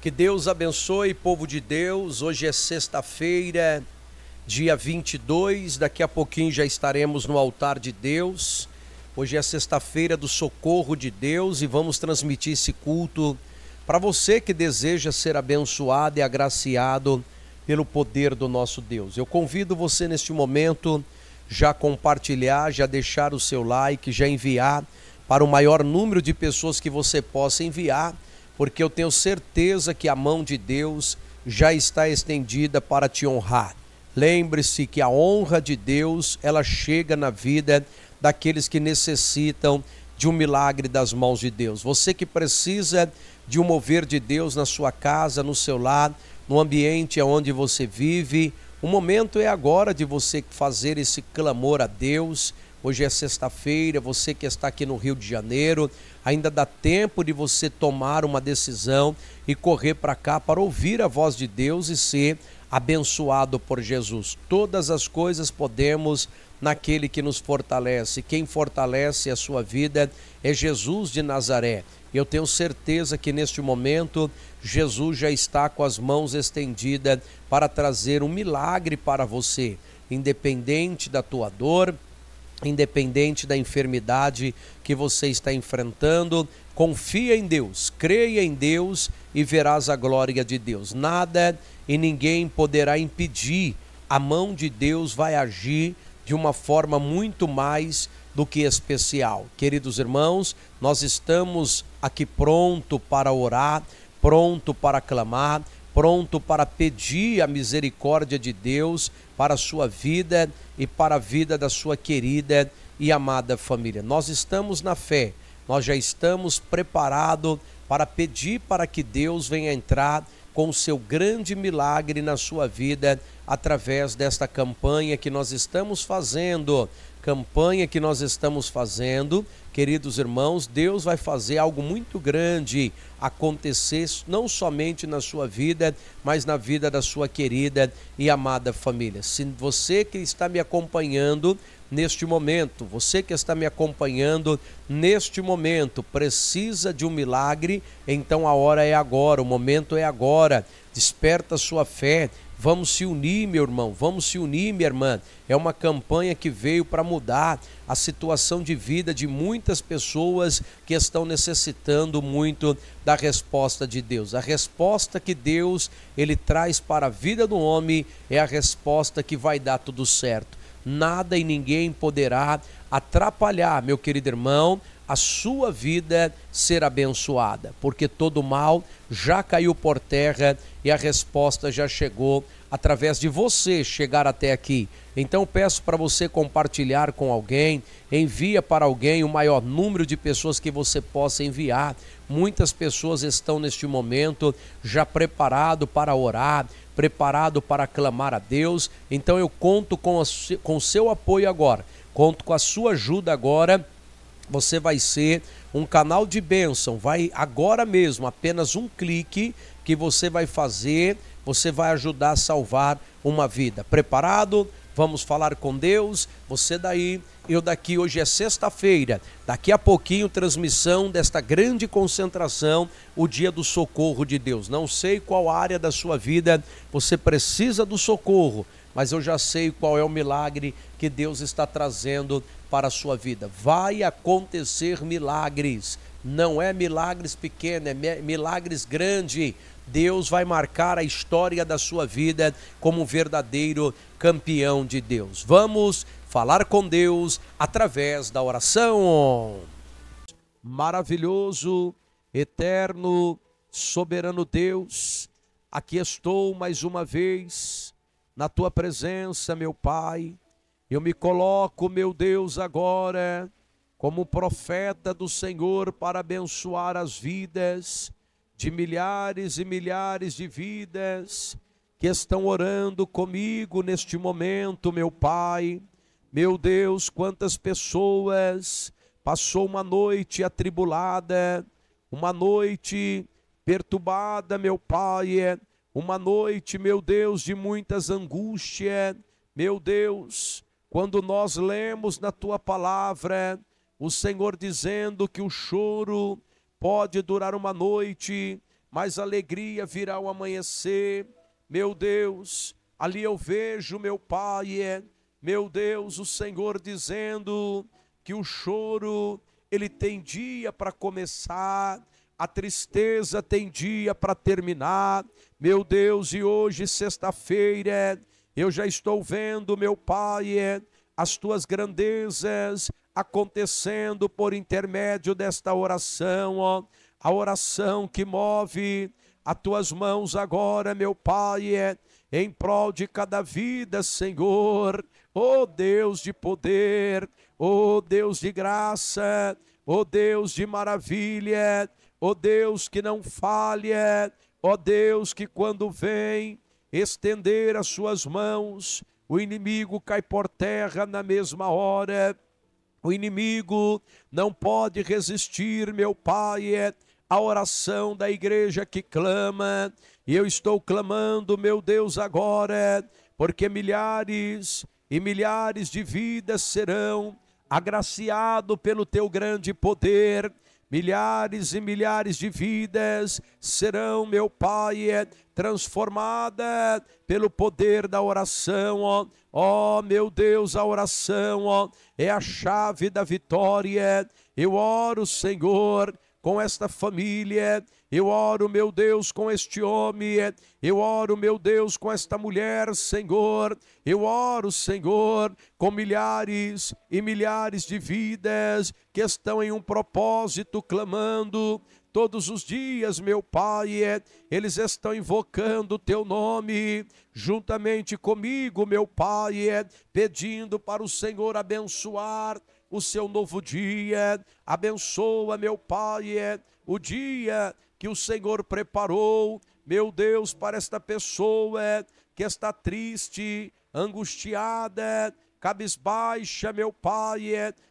Que Deus abençoe, povo de Deus. Hoje é sexta-feira, dia 22. Daqui a pouquinho já estaremos no altar de Deus. Hoje é sexta-feira do socorro de Deus e vamos transmitir esse culto para você que deseja ser abençoado e agraciado pelo poder do nosso Deus. Eu convido você neste momento já compartilhar, já deixar o seu like, já enviar para o maior número de pessoas que você possa enviar porque eu tenho certeza que a mão de Deus já está estendida para te honrar. Lembre-se que a honra de Deus, ela chega na vida daqueles que necessitam de um milagre das mãos de Deus. Você que precisa de um mover de Deus na sua casa, no seu lar, no ambiente onde você vive, o momento é agora de você fazer esse clamor a Deus, Hoje é sexta-feira, você que está aqui no Rio de Janeiro, ainda dá tempo de você tomar uma decisão e correr para cá para ouvir a voz de Deus e ser abençoado por Jesus. Todas as coisas podemos naquele que nos fortalece. Quem fortalece a sua vida é Jesus de Nazaré. Eu tenho certeza que neste momento Jesus já está com as mãos estendidas para trazer um milagre para você, independente da tua dor, independente da enfermidade que você está enfrentando, confia em Deus, creia em Deus e verás a glória de Deus. Nada e ninguém poderá impedir. A mão de Deus vai agir de uma forma muito mais do que especial. Queridos irmãos, nós estamos aqui pronto para orar, pronto para clamar, pronto para pedir a misericórdia de Deus para a sua vida e para a vida da sua querida e amada família. Nós estamos na fé, nós já estamos preparados para pedir para que Deus venha entrar com o seu grande milagre na sua vida através desta campanha que nós estamos fazendo campanha que nós estamos fazendo, queridos irmãos, Deus vai fazer algo muito grande acontecer, não somente na sua vida, mas na vida da sua querida e amada família. Se você que está me acompanhando neste momento, você que está me acompanhando neste momento, precisa de um milagre, então a hora é agora, o momento é agora. Desperta sua fé, Vamos se unir, meu irmão, vamos se unir, minha irmã. É uma campanha que veio para mudar a situação de vida de muitas pessoas que estão necessitando muito da resposta de Deus. A resposta que Deus ele traz para a vida do homem é a resposta que vai dar tudo certo. Nada e ninguém poderá atrapalhar, meu querido irmão, a sua vida ser abençoada, porque todo mal já caiu por terra e a resposta já chegou através de você chegar até aqui. Então peço para você compartilhar com alguém, envia para alguém o maior número de pessoas que você possa enviar. Muitas pessoas estão neste momento já preparado para orar, preparado para clamar a Deus. Então eu conto com, com o seu apoio agora, conto com a sua ajuda agora você vai ser um canal de bênção. Vai agora mesmo, apenas um clique que você vai fazer, você vai ajudar a salvar uma vida. Preparado? Vamos falar com Deus. Você daí, eu daqui. Hoje é sexta-feira. Daqui a pouquinho, transmissão desta grande concentração, o dia do socorro de Deus. Não sei qual área da sua vida você precisa do socorro mas eu já sei qual é o milagre que Deus está trazendo para a sua vida. Vai acontecer milagres, não é milagres pequenos, é milagres grandes. Deus vai marcar a história da sua vida como um verdadeiro campeão de Deus. Vamos falar com Deus através da oração. Maravilhoso, eterno, soberano Deus, aqui estou mais uma vez na tua presença, meu Pai. Eu me coloco, meu Deus, agora como profeta do Senhor para abençoar as vidas de milhares e milhares de vidas que estão orando comigo neste momento, meu Pai. Meu Deus, quantas pessoas passou uma noite atribulada, uma noite perturbada, meu Pai uma noite, meu Deus, de muitas angústias, meu Deus, quando nós lemos na tua palavra o Senhor dizendo que o choro pode durar uma noite, mas a alegria virá ao amanhecer. Meu Deus, ali eu vejo meu Pai, meu Deus, o Senhor dizendo que o choro ele tem dia para começar, a tristeza tem dia para terminar. Meu Deus, e hoje, sexta-feira, eu já estou vendo, meu Pai, é, as tuas grandezas acontecendo por intermédio desta oração, ó, a oração que move as tuas mãos agora, meu Pai, é, em prol de cada vida, Senhor. Ó oh, Deus de poder, ó oh, Deus de graça, ó oh, Deus de maravilha Ó Deus que não falha, é, ó Deus que quando vem estender as suas mãos, o inimigo cai por terra na mesma hora. É, o inimigo não pode resistir, meu Pai, é, à oração da igreja que clama. E eu estou clamando, meu Deus, agora, porque milhares e milhares de vidas serão agraciado pelo teu grande poder milhares e milhares de vidas serão, meu Pai, eh, transformada pelo poder da oração, ó. ó meu Deus, a oração, ó, é a chave da vitória. Eu oro, Senhor, com esta família eu oro, meu Deus, com este homem, é, eu oro, meu Deus, com esta mulher, Senhor. Eu oro, Senhor, com milhares e milhares de vidas que estão em um propósito clamando, todos os dias, meu Pai, é, eles estão invocando o teu nome, juntamente comigo, meu Pai, é, pedindo para o Senhor abençoar o seu novo dia, abençoa, meu Pai, o dia que o Senhor preparou, meu Deus, para esta pessoa que está triste, angustiada, cabisbaixa, meu Pai.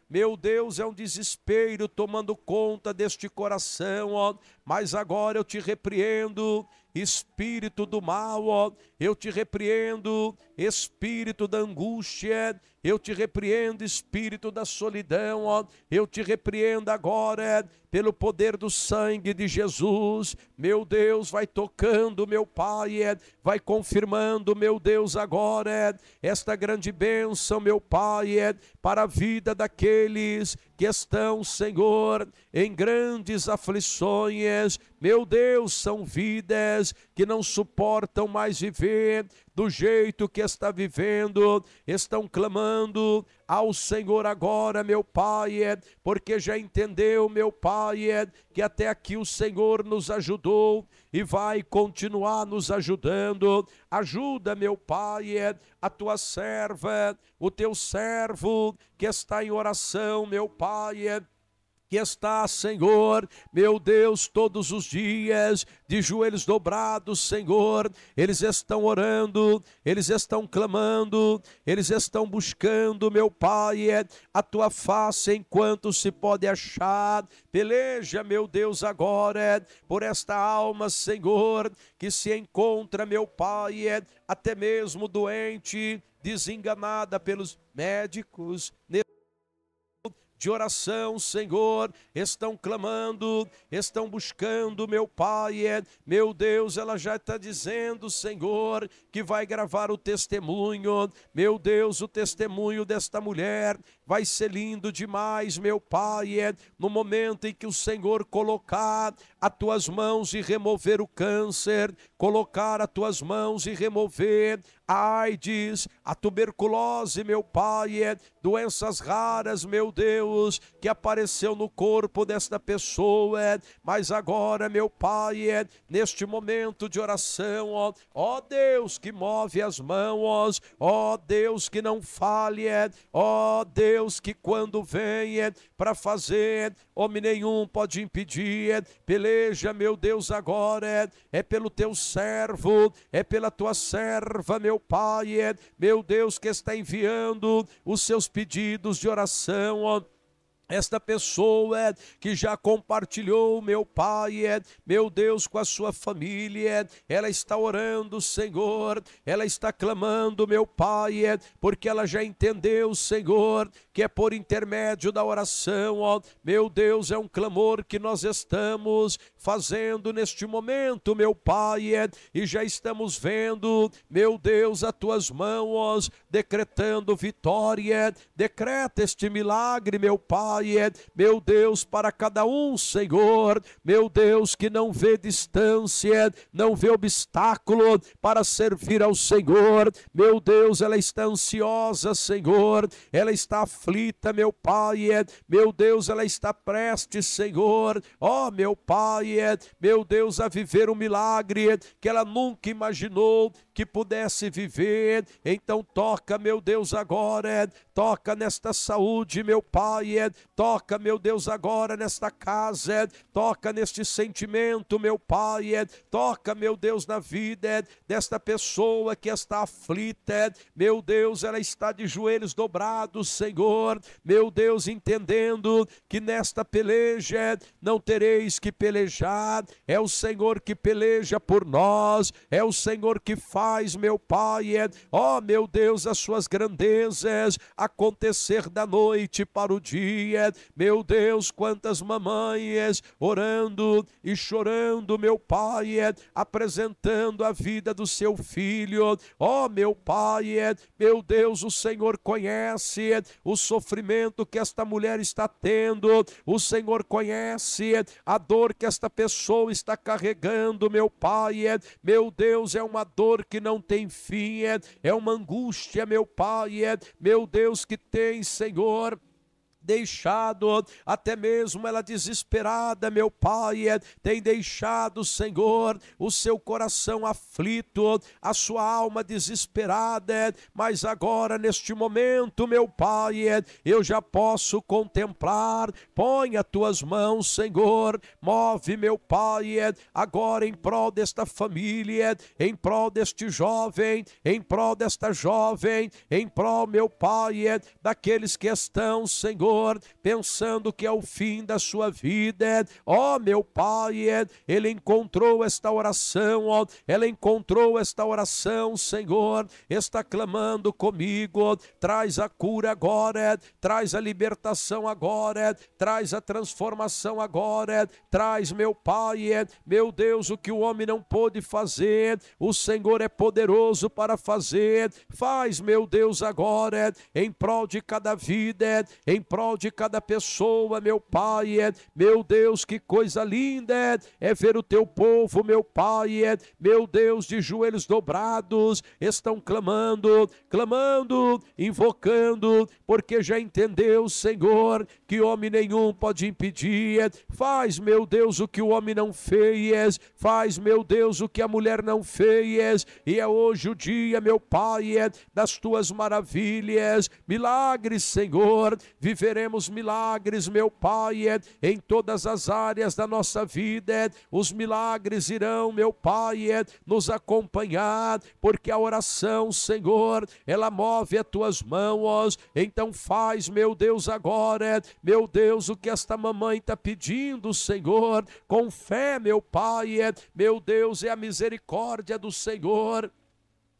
Meu Deus, é um desespero tomando conta deste coração, ó mas agora eu te repreendo, espírito do mal, ó, eu te repreendo, espírito da angústia, eu te repreendo, espírito da solidão, ó, eu te repreendo agora, pelo poder do sangue de Jesus, meu Deus, vai tocando, meu Pai, é. vai confirmando, meu Deus, agora, é. esta grande bênção, meu Pai, é, para a vida daqueles que estão, Senhor, em grandes aflições, meu Deus, são vidas que não suportam mais viver do jeito que está vivendo, estão clamando ao Senhor agora, meu Pai, é, porque já entendeu, meu Pai, é, que até aqui o Senhor nos ajudou e vai continuar nos ajudando. Ajuda, meu Pai, é a tua serva, o teu servo que está em oração, meu Pai é que está, Senhor, meu Deus, todos os dias, de joelhos dobrados, Senhor. Eles estão orando, eles estão clamando, eles estão buscando, meu Pai, é a tua face enquanto se pode achar. Peleja, meu Deus, agora é, por esta alma, Senhor, que se encontra, meu Pai, é, até mesmo doente, desenganada pelos médicos de oração, Senhor, estão clamando, estão buscando, meu Pai, é, meu Deus, ela já está dizendo, Senhor, que vai gravar o testemunho, meu Deus, o testemunho desta mulher vai ser lindo demais, meu Pai. É no momento em que o Senhor colocar as tuas mãos e remover o câncer, colocar as tuas mãos e remover a AIDS, a tuberculose, meu Pai, é doenças raras, meu Deus, que apareceu no corpo desta pessoa. É, mas agora, meu Pai, é neste momento de oração, ó, ó Deus que move as mãos, ó, Deus que não falha, é, ó Deus Deus que quando vem é, para fazer, homem nenhum pode impedir. É, peleja, meu Deus, agora é, é pelo teu servo, é pela tua serva, meu Pai, é, meu Deus que está enviando os seus pedidos de oração. Ó, esta pessoa é, que já compartilhou, meu Pai, é, meu Deus, com a sua família, é, ela está orando, Senhor, ela está clamando, meu Pai, é, porque ela já entendeu, Senhor, que é por intermédio da oração, ó, meu Deus, é um clamor que nós estamos fazendo neste momento, meu Pai, é. e já estamos vendo, meu Deus, as tuas mãos decretando vitória, é. decreta este milagre, meu Pai Pai, é, meu Deus, para cada um, Senhor, meu Deus, que não vê distância, não vê obstáculo para servir ao Senhor, meu Deus, ela está ansiosa, Senhor, ela está aflita, meu Pai, é, meu Deus, ela está prestes, Senhor, ó oh, meu Pai, é, meu Deus, a viver um milagre que ela nunca imaginou, que pudesse viver. Então toca, meu Deus, agora, toca nesta saúde, meu Pai, toca, meu Deus, agora nesta casa, toca neste sentimento, meu Pai, toca, meu Deus, na vida desta pessoa que está aflita, meu Deus, ela está de joelhos dobrados, Senhor, meu Deus, entendendo que nesta peleja não tereis que pelejar, é o Senhor que peleja por nós, é o Senhor que faz faz, meu Pai, é, ó meu Deus, as suas grandezas acontecer da noite para o dia. Meu Deus, quantas mamães orando e chorando, meu Pai, é, apresentando a vida do seu filho. Ó meu Pai, é, meu Deus, o Senhor conhece é, o sofrimento que esta mulher está tendo. O Senhor conhece é, a dor que esta pessoa está carregando, meu Pai. É, meu Deus, é uma dor que que não tem fim, é, é uma angústia, meu Pai, é meu Deus que tem, Senhor deixado, até mesmo ela desesperada, meu Pai, é, tem deixado, Senhor, o seu coração aflito, a sua alma desesperada, é, mas agora, neste momento, meu Pai, é, eu já posso contemplar, põe as tuas mãos, Senhor, move, meu Pai, agora em prol desta família, em prol deste jovem, em prol desta jovem, em prol, meu Pai, daqueles que estão, Senhor, pensando que é o fim da sua vida. É, ó oh, meu Pai, é, ele encontrou esta oração, ó, ela encontrou esta oração, Senhor, está clamando comigo. Traz a cura agora, é, traz a libertação agora, traz a transformação agora, traz, meu Pai, meu Deus, o que o homem não pôde fazer, o Senhor é poderoso para fazer. Faz, meu Deus, agora, em prol de cada vida, em prol prol de cada pessoa, meu Pai. É, meu Deus, que coisa linda é, é ver o teu povo, meu Pai. É, meu Deus, de joelhos dobrados, estão clamando, clamando, invocando, porque já entendeu, Senhor, que homem nenhum pode impedir. Faz, meu Deus, o que o homem não fez, faz, meu Deus, o que a mulher não fez, e é hoje o dia, meu Pai, das tuas maravilhas, milagres, Senhor, viver veremos milagres, meu Pai, em todas as áreas da nossa vida. Os milagres irão, meu Pai, nos acompanhar, porque a oração, Senhor, ela move as tuas mãos. Então faz, meu Deus, agora, meu Deus, o que esta mamãe está pedindo, Senhor, com fé, meu Pai, meu Deus, é a misericórdia do Senhor.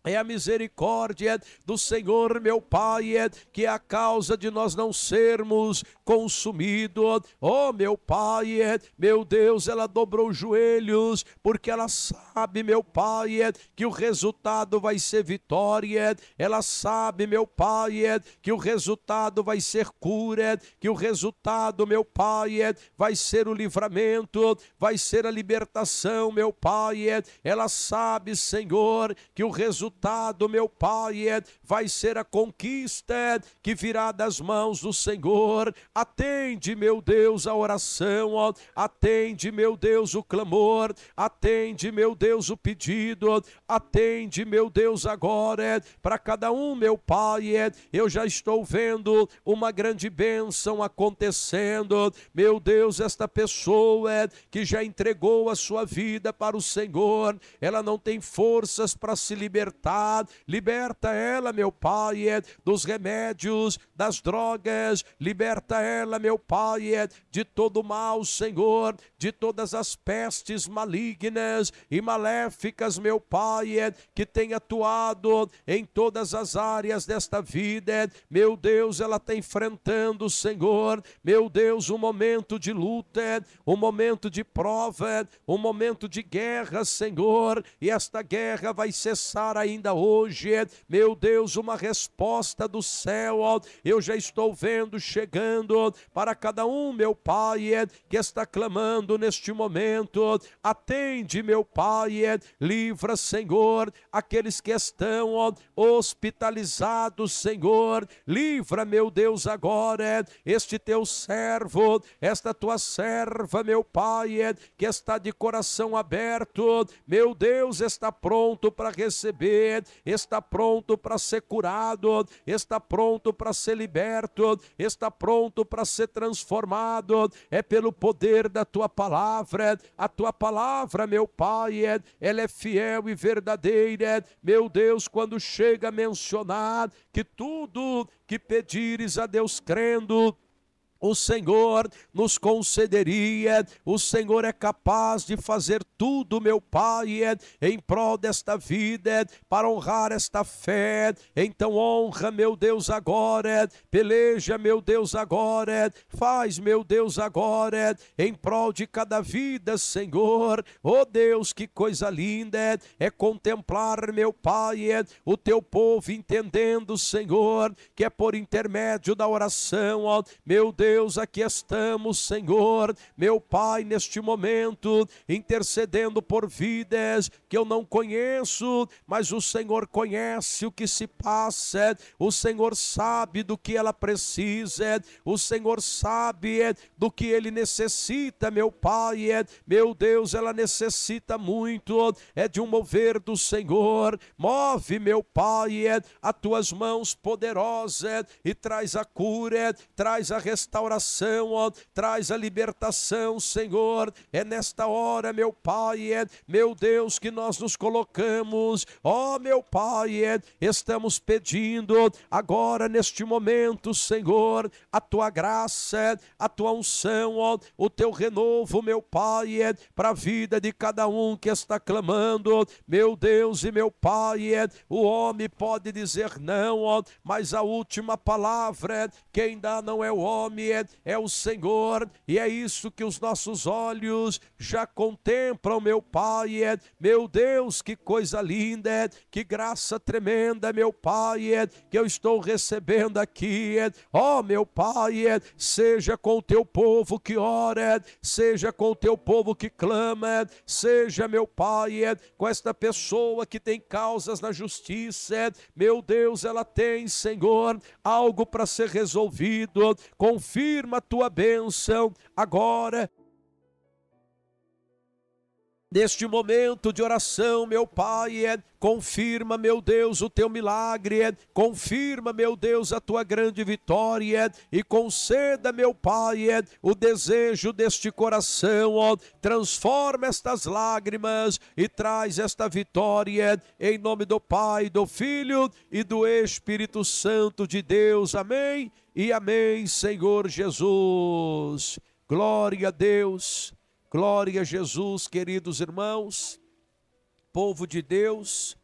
É a misericórdia do Senhor, meu Pai, é que é a causa de nós não sermos consumidos. Oh, meu Pai, é, meu Deus, ela dobrou os joelhos, porque ela sabe, meu Pai, é que o resultado vai ser vitória. Ela sabe, meu Pai, que o resultado vai ser cura, que o resultado, meu Pai, vai ser o livramento, vai ser a libertação, meu Pai. Ela sabe, Senhor, que o resultado resultado, meu Pai, é, vai ser a conquista é, que virá das mãos do Senhor. Atende, meu Deus, a oração, ó. atende, meu Deus, o clamor, atende, meu Deus, o pedido, atende, meu Deus, agora, é, para cada um, meu Pai, eu já estou vendo uma grande bênção acontecendo, meu Deus, esta pessoa que já entregou a sua vida para o Senhor, ela não tem forças para se libertar libertar, tá, liberta ela, meu Pai, é, dos remédios, das drogas, liberta ela, meu Pai, é, de todo mal, Senhor, de todas as pestes malignas e maléficas, meu Pai, é, que tem atuado em todas as áreas desta vida, meu Deus, ela está enfrentando, Senhor, meu Deus, um momento de luta, um momento de prova, um momento de guerra, Senhor, e esta guerra vai cessar aí ainda hoje, é, meu Deus, uma resposta do céu. Eu já estou vendo chegando para cada um, meu Pai, é, que está clamando neste momento. Atende, meu Pai, é, livra, Senhor, aqueles que estão hospitalizados, Senhor. Livra, meu Deus, agora este teu servo, esta tua serva, meu Pai, que está de coração aberto, meu Deus, está pronto para receber está pronto para ser curado, está pronto para ser liberto, está pronto para ser transformado. É pelo poder da tua palavra, a tua palavra, meu Pai, é, ela é fiel e verdadeira. Meu Deus, quando chega a mencionar que tudo que pedires a Deus crendo, o Senhor nos concederia. O Senhor é capaz de fazer tudo, meu Pai, é, em prol desta vida, é, para honrar esta fé. É. Então honra, meu Deus, agora, peleja, meu Deus, agora, faz, meu Deus, agora, em prol de cada vida, Senhor. Oh Deus, que coisa linda é contemplar, meu Pai, o teu povo entendendo, Senhor, que é por intermédio da oração, ó, meu Deus Deus, aqui estamos, Senhor, meu Pai, neste momento, intercedendo por vidas que eu não conheço, mas o Senhor conhece o que se passa, o Senhor sabe do que ela precisa, o Senhor sabe do que ele necessita, meu Pai, meu Deus, ela necessita muito, é de um mover do Senhor, move, meu Pai, as tuas mãos poderosas e traz a cura, traz a restauração restauração, ó, traz a libertação, Senhor. É nesta hora, meu Pai, é, meu Deus, que nós nos colocamos, ó meu Pai, é, estamos pedindo agora neste momento, Senhor, a tua graça, a tua unção, ó, o teu renovo, meu Pai, é, para a vida de cada um que está clamando, meu Deus e meu Pai, é, o homem pode dizer não, ó, mas a última palavra, quem dá não é o homem, é o Senhor, e é isso que os nossos olhos já contemplam, meu Pai. É, meu Deus, que coisa linda, é, que graça tremenda, meu Pai, é, que eu estou recebendo aqui. Ó, oh, meu Pai, seja com o teu povo que ora, seja com o teu povo que clama, seja, meu Pai, com esta pessoa que tem causas na justiça. Meu Deus, ela tem, Senhor, algo para ser resolvido. Confia confirma a tua bênção agora Neste momento de oração, meu Pai, é, confirma, meu Deus, o teu milagre, é, confirma, meu Deus, a tua grande vitória, é, e conceda, meu Pai, o desejo deste coração, ó, transforma estas lágrimas e traz esta vitória, em nome do Pai, do Filho e do Espírito Santo de Deus, amém e amém, Senhor Jesus. Glória a Deus. Glória a Jesus, queridos irmãos, povo de Deus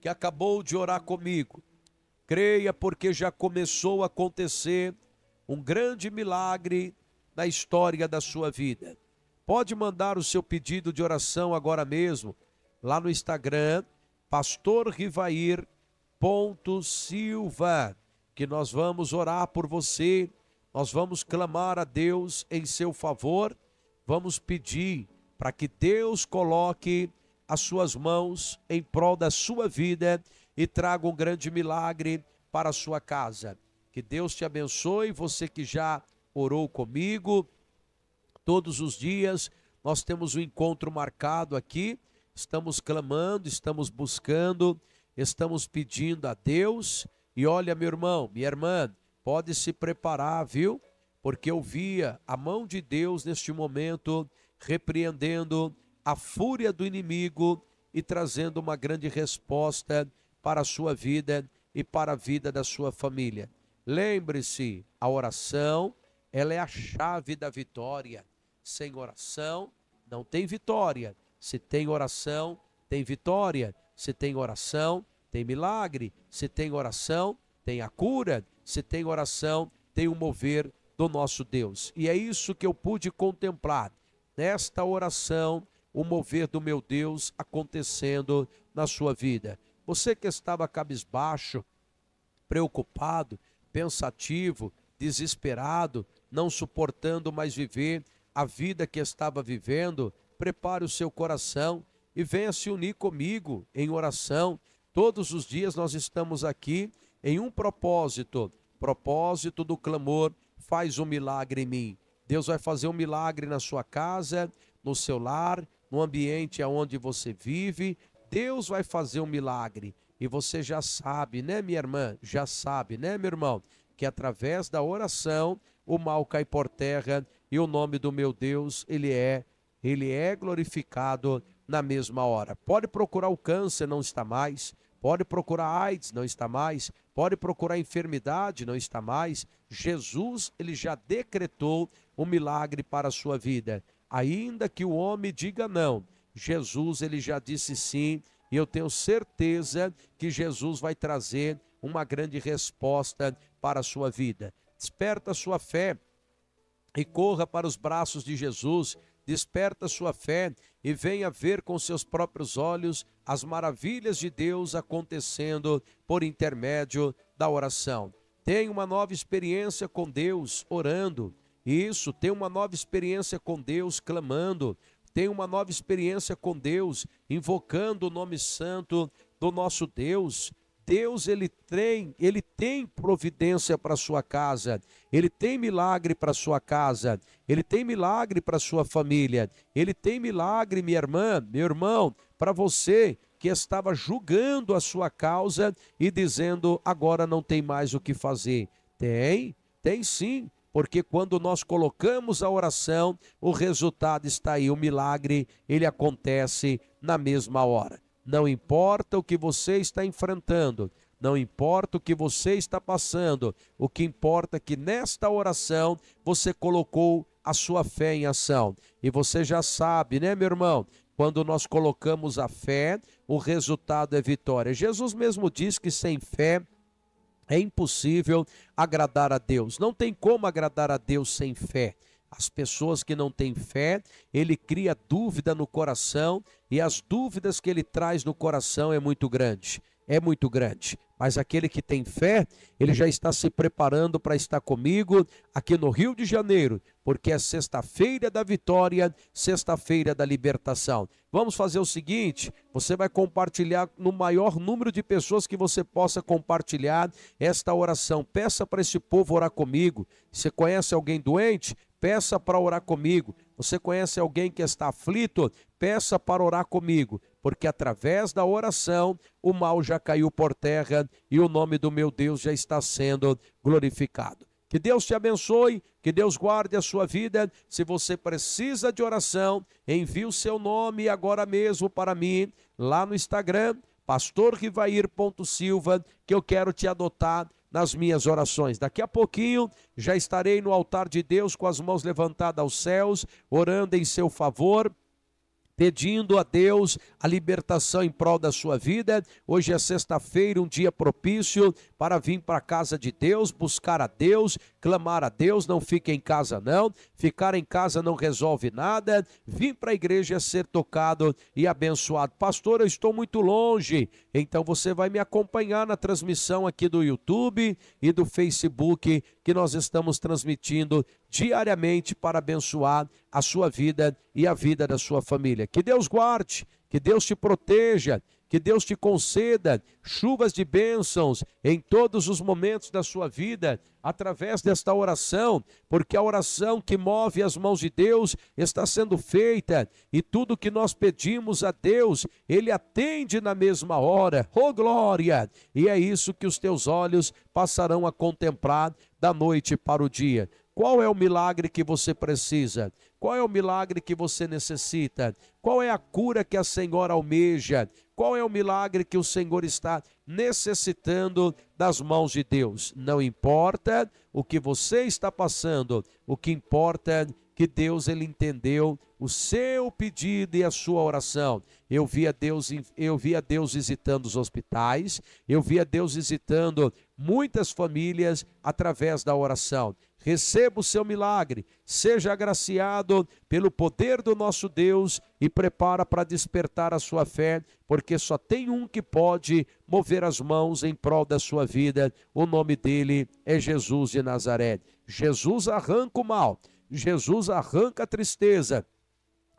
que acabou de orar comigo. Creia, porque já começou a acontecer um grande milagre na história da sua vida. Pode mandar o seu pedido de oração agora mesmo lá no Instagram, pastorrivair.silva, que nós vamos orar por você, nós vamos clamar a Deus em seu favor vamos pedir para que Deus coloque as suas mãos em prol da sua vida e traga um grande milagre para a sua casa. Que Deus te abençoe, você que já orou comigo. Todos os dias nós temos um encontro marcado aqui. Estamos clamando, estamos buscando, estamos pedindo a Deus. E olha, meu irmão, minha irmã, pode se preparar, viu? porque eu via a mão de Deus neste momento repreendendo a fúria do inimigo e trazendo uma grande resposta para a sua vida e para a vida da sua família. Lembre-se, a oração, ela é a chave da vitória. Sem oração, não tem vitória. Se tem oração, tem vitória. Se tem oração, tem milagre. Se tem oração, tem a cura. Se tem oração, tem o mover do nosso Deus. E é isso que eu pude contemplar nesta oração, o mover do meu Deus acontecendo na sua vida. Você que estava cabisbaixo, preocupado, pensativo, desesperado, não suportando mais viver a vida que estava vivendo, prepare o seu coração e venha se unir comigo em oração. Todos os dias nós estamos aqui em um propósito propósito do clamor faz um milagre em mim. Deus vai fazer um milagre na sua casa, no seu lar, no ambiente aonde você vive. Deus vai fazer um milagre. E você já sabe, né, minha irmã? Já sabe, né, meu irmão? Que através da oração o mal cai por terra e o nome do meu Deus, ele é, ele é glorificado na mesma hora. Pode procurar o câncer, não está mais. Pode procurar AIDS, não está mais pode procurar enfermidade, não está mais. Jesus, ele já decretou um milagre para a sua vida. Ainda que o homem diga não, Jesus, ele já disse sim, e eu tenho certeza que Jesus vai trazer uma grande resposta para a sua vida. Desperta a sua fé e corra para os braços de Jesus. Desperta a sua fé e venha ver com seus próprios olhos as maravilhas de Deus acontecendo por intermédio da oração. Tenha uma nova experiência com Deus orando. Isso, tenha uma nova experiência com Deus clamando. Tenha uma nova experiência com Deus invocando o nome santo do nosso Deus. Deus ele tem, ele tem providência para sua casa, ele tem milagre para sua casa, ele tem milagre para sua família, ele tem milagre, minha irmã, meu irmão, para você que estava julgando a sua causa e dizendo agora não tem mais o que fazer. Tem, tem sim, porque quando nós colocamos a oração, o resultado está aí, o milagre ele acontece na mesma hora. Não importa o que você está enfrentando, não importa o que você está passando, o que importa é que nesta oração você colocou a sua fé em ação. E você já sabe, né, meu irmão? Quando nós colocamos a fé, o resultado é vitória. Jesus mesmo diz que sem fé é impossível agradar a Deus. Não tem como agradar a Deus sem fé. As pessoas que não têm fé, ele cria dúvida no coração e as dúvidas que ele traz no coração é muito grande, é muito grande. Mas aquele que tem fé, ele já está se preparando para estar comigo aqui no Rio de Janeiro, porque é sexta-feira da vitória, sexta-feira da libertação. Vamos fazer o seguinte: você vai compartilhar no maior número de pessoas que você possa compartilhar esta oração. Peça para esse povo orar comigo. Você conhece alguém doente? peça para orar comigo. Você conhece alguém que está aflito? Peça para orar comigo, porque através da oração o mal já caiu por terra e o nome do meu Deus já está sendo glorificado. Que Deus te abençoe, que Deus guarde a sua vida. Se você precisa de oração, envie o seu nome agora mesmo para mim, lá no Instagram, pastorrivair.silva, que eu quero te adotar nas minhas orações. Daqui a pouquinho já estarei no altar de Deus com as mãos levantadas aos céus, orando em seu favor pedindo a Deus a libertação em prol da sua vida. Hoje é sexta-feira, um dia propício para vir para a casa de Deus, buscar a Deus, clamar a Deus, não fique em casa não, ficar em casa não resolve nada, vim para a igreja ser tocado e abençoado. Pastor, eu estou muito longe, então você vai me acompanhar na transmissão aqui do YouTube e do Facebook que nós estamos transmitindo diariamente para abençoar a sua vida e a vida da sua família. Que Deus guarde, que Deus te proteja que Deus te conceda chuvas de bênçãos em todos os momentos da sua vida, através desta oração, porque a oração que move as mãos de Deus está sendo feita e tudo que nós pedimos a Deus, Ele atende na mesma hora. Oh glória! E é isso que os teus olhos passarão a contemplar da noite para o dia. Qual é o milagre que você precisa? Qual é o milagre que você necessita? Qual é a cura que a Senhora almeja? Qual é o milagre que o Senhor está necessitando das mãos de Deus? Não importa o que você está passando, o que importa é que Deus ele entendeu o seu pedido e a sua oração. Eu a Deus, eu via Deus visitando os hospitais, eu via Deus visitando muitas famílias através da oração receba o seu milagre, seja agraciado pelo poder do nosso Deus e prepara para despertar a sua fé, porque só tem um que pode mover as mãos em prol da sua vida. O nome dele é Jesus de Nazaré. Jesus arranca o mal, Jesus arranca a tristeza.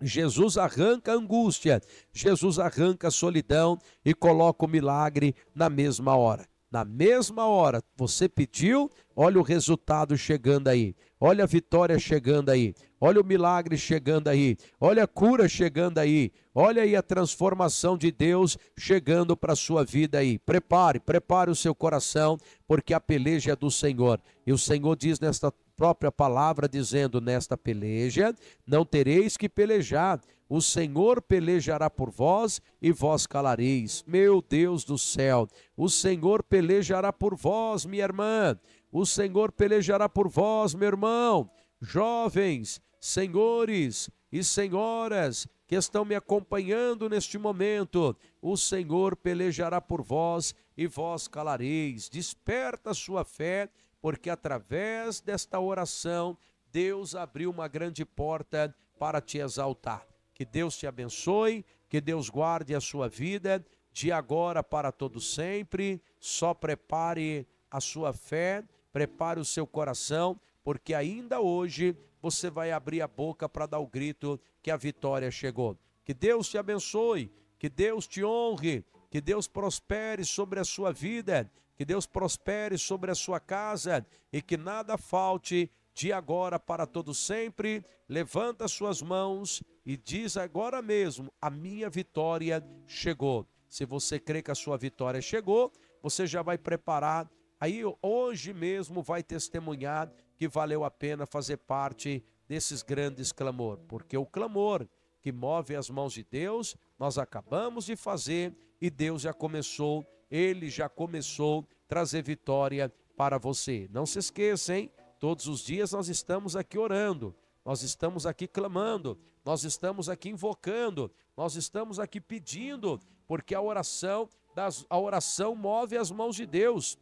Jesus arranca a angústia, Jesus arranca a solidão e coloca o milagre na mesma hora. Na mesma hora, você pediu, olha o resultado chegando aí, olha a vitória chegando aí, olha o milagre chegando aí, olha a cura chegando aí, olha aí a transformação de Deus chegando para a sua vida aí. Prepare, prepare o seu coração, porque a peleja é do Senhor. E o Senhor diz nesta própria palavra, dizendo: Nesta peleja não tereis que pelejar o Senhor pelejará por vós e vós calareis. Meu Deus do céu, o Senhor pelejará por vós, minha irmã. O Senhor pelejará por vós, meu irmão. Jovens, senhores e senhoras que estão me acompanhando neste momento, o Senhor pelejará por vós e vós calareis. Desperta a sua fé, porque através desta oração Deus abriu uma grande porta para te exaltar. Que Deus te abençoe, que Deus guarde a sua vida de agora para todo sempre. Só prepare a sua fé, prepare o seu coração, porque ainda hoje você vai abrir a boca para dar o grito que a vitória chegou. Que Deus te abençoe, que Deus te honre, que Deus prospere sobre a sua vida, que Deus prospere sobre a sua casa e que nada falte de agora para todo sempre. Levanta suas mãos e diz agora mesmo: a minha vitória chegou. Se você crê que a sua vitória chegou, você já vai preparar. Aí hoje mesmo vai testemunhar que valeu a pena fazer parte desses grandes clamor, porque o clamor que move as mãos de Deus, nós acabamos de fazer e Deus já começou, ele já começou trazer vitória para você. Não se esqueça, hein? Todos os dias nós estamos aqui orando. Nós estamos aqui clamando, nós estamos aqui invocando, nós estamos aqui pedindo, porque a oração, das, a oração move as mãos de Deus.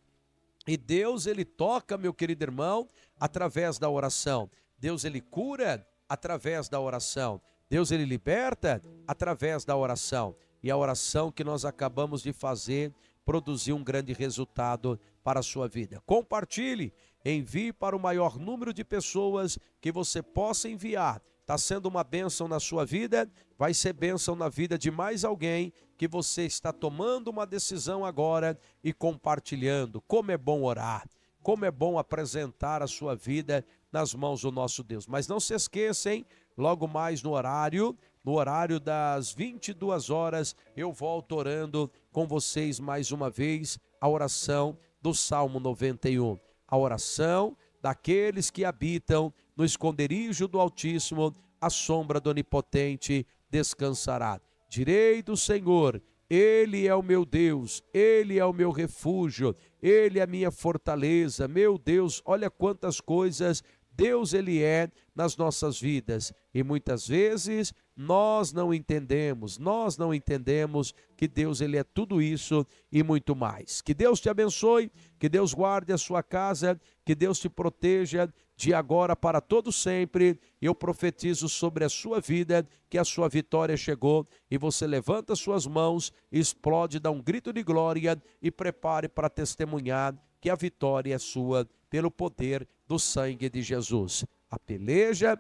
E Deus, ele toca, meu querido irmão, através da oração. Deus, ele cura através da oração. Deus, ele liberta através da oração. E a oração que nós acabamos de fazer produziu um grande resultado para a sua vida. Compartilhe Envie para o maior número de pessoas que você possa enviar. Está sendo uma bênção na sua vida, vai ser bênção na vida de mais alguém que você está tomando uma decisão agora e compartilhando. Como é bom orar, como é bom apresentar a sua vida nas mãos do nosso Deus. Mas não se esqueçam, logo mais no horário, no horário das 22 horas, eu volto orando com vocês mais uma vez a oração do Salmo 91 a oração daqueles que habitam no esconderijo do Altíssimo, a sombra do Onipotente descansará. Direi do Senhor, Ele é o meu Deus, Ele é o meu refúgio, Ele é a minha fortaleza, meu Deus, olha quantas coisas Deus Ele é nas nossas vidas e muitas vezes nós não entendemos, nós não entendemos que Deus ele é tudo isso e muito mais. Que Deus te abençoe, que Deus guarde a sua casa, que Deus te proteja de agora para todo sempre. Eu profetizo sobre a sua vida que a sua vitória chegou e você levanta suas mãos, explode, dá um grito de glória e prepare para testemunhar que a vitória é sua pelo poder do sangue de Jesus. A peleja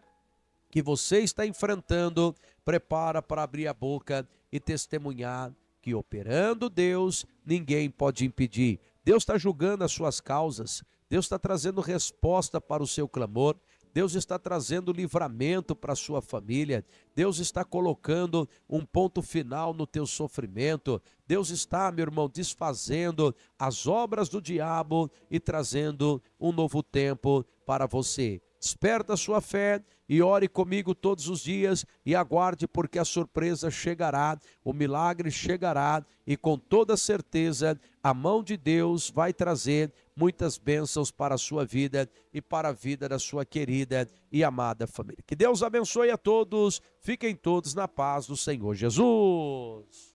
que você está enfrentando, prepara para abrir a boca e testemunhar que operando Deus, ninguém pode impedir. Deus está julgando as suas causas, Deus está trazendo resposta para o seu clamor, Deus está trazendo livramento para a sua família, Deus está colocando um ponto final no teu sofrimento, Deus está, meu irmão, desfazendo as obras do diabo e trazendo um novo tempo para você. Desperta a sua fé e ore comigo todos os dias e aguarde, porque a surpresa chegará, o milagre chegará e com toda certeza a mão de Deus vai trazer muitas bênçãos para a sua vida e para a vida da sua querida e amada família. Que Deus abençoe a todos, fiquem todos na paz do Senhor Jesus.